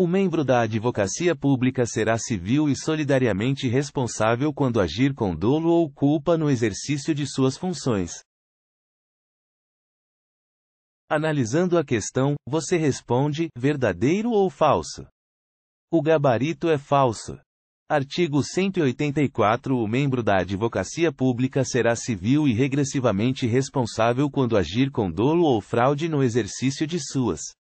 O membro da advocacia pública será civil e solidariamente responsável quando agir com dolo ou culpa no exercício de suas funções. Analisando a questão, você responde: verdadeiro ou falso? O gabarito é falso. Artigo 184 O membro da advocacia pública será civil e regressivamente responsável quando agir com dolo ou fraude no exercício de suas